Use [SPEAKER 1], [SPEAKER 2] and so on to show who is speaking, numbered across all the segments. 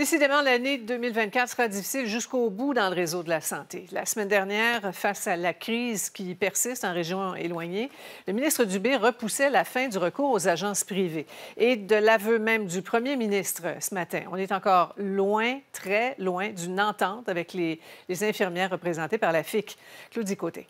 [SPEAKER 1] Décidément, l'année 2024 sera difficile jusqu'au bout dans le réseau de la santé. La semaine dernière, face à la crise qui persiste en région éloignée, le ministre Dubé repoussait la fin du recours aux agences privées et de l'aveu même du premier ministre ce matin. On est encore loin, très loin d'une entente avec les, infirmières représentées par la
[SPEAKER 2] FIC. Claudie Côté.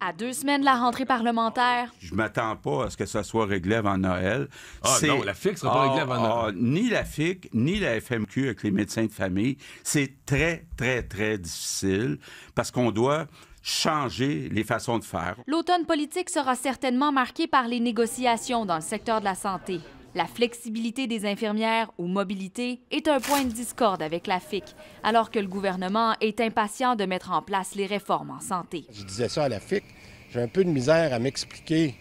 [SPEAKER 2] À deux semaines de la rentrée parlementaire.
[SPEAKER 1] Je m'attends pas à ce que ça soit réglé avant Noël. Ah non, la FIC sera pas réglée avant ah, ah, Noël. ni la FIC, ni la FMQ avec les médecins de famille. C'est très, très, très difficile parce qu'on doit changer les façons de faire.
[SPEAKER 2] L'automne politique sera certainement marqué par les négociations dans le secteur de la santé. La flexibilité des infirmières ou mobilité est un point de discorde avec la FIC, alors que le gouvernement est impatient de mettre en place les réformes en santé. Je
[SPEAKER 1] disais ça à la FIC, j'ai un peu de misère à m'expliquer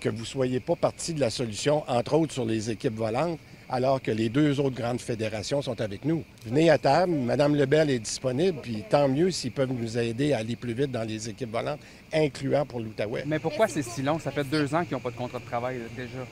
[SPEAKER 1] que vous ne soyez pas partie de la solution, entre autres sur les équipes volantes, alors que les deux autres grandes fédérations sont avec nous. Venez à table, Mme Lebel est disponible, puis tant mieux s'ils peuvent nous aider à aller plus vite dans les équipes volantes, incluant pour l'Outaouais. Mais pourquoi c'est si long? Ça fait deux ans qu'ils n'ont pas de contrat de travail déjà.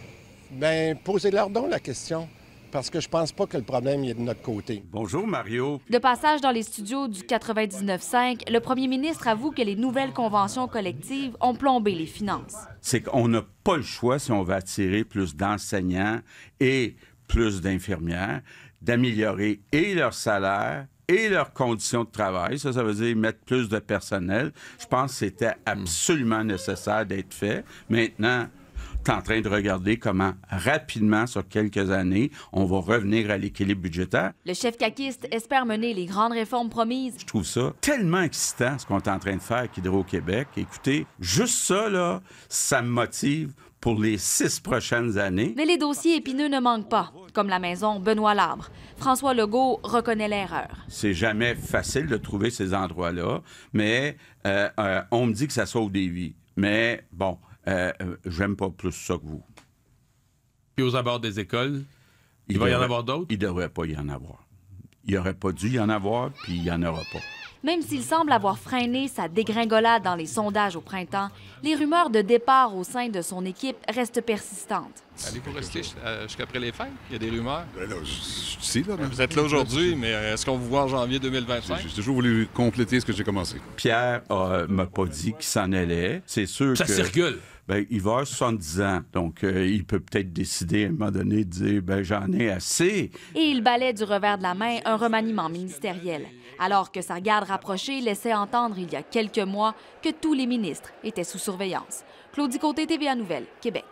[SPEAKER 1] Bien, posez-leur donc la question parce que je pense pas que le problème est de notre côté. Bonjour Mario.
[SPEAKER 2] De passage dans les studios du 99.5, le premier ministre avoue que les nouvelles conventions collectives ont plombé les finances.
[SPEAKER 1] C'est qu'on n'a pas le choix si on veut attirer plus d'enseignants et plus d'infirmières, d'améliorer et leur salaire et leurs conditions de travail. Ça, ça veut dire mettre plus de personnel. Je pense que c'était absolument nécessaire d'être fait. Maintenant, en train de regarder comment rapidement, sur quelques années, on va revenir à l'équilibre budgétaire.
[SPEAKER 2] Le chef caquiste espère mener les grandes réformes promises. Je
[SPEAKER 1] trouve ça tellement excitant, ce qu'on est en train de faire avec Hydro-Québec. Écoutez, juste ça, là, ça me motive pour les six prochaines années.
[SPEAKER 2] Mais les dossiers épineux ne manquent pas, comme la maison Benoît Labre. François Legault reconnaît l'erreur.
[SPEAKER 1] C'est jamais facile de trouver ces endroits-là, mais euh, euh, on me dit que ça sauve des vies. Mais bon, euh, euh, j'aime pas plus ça que vous. Puis aux abords des écoles, il, va y en avoir d'autres? Il devrait pas y en avoir. Il aurait pas dû y en avoir, puis il y en aura pas.
[SPEAKER 2] Même s'il semble avoir freiné sa dégringolade dans les sondages au printemps, les rumeurs de départ au sein de son équipe restent persistantes.
[SPEAKER 1] Allez-vous rester jusqu'après euh, les fêtes? Il y a des rumeurs? Ben là, je, suis là, là. Vous êtes là aujourd'hui, mais euh, est-ce qu'on vous voit en janvier 2025? J'ai toujours voulu compléter ce que j'ai commencé. Pierre ne euh, m'a pas dit qu'il s'en allait. C'est sûr que... Ça circule! Ben, il va avoir 70 ans, donc il peut peut-être décider à un moment donné de dire ben, j'en ai assez.
[SPEAKER 2] Et il balait du revers de la main un remaniement ministériel alors que sa garde rapprochée laissait entendre il y a quelques mois que tous les ministres étaient sous surveillance. Claudie Côté, TVA Nouvelle, Québec.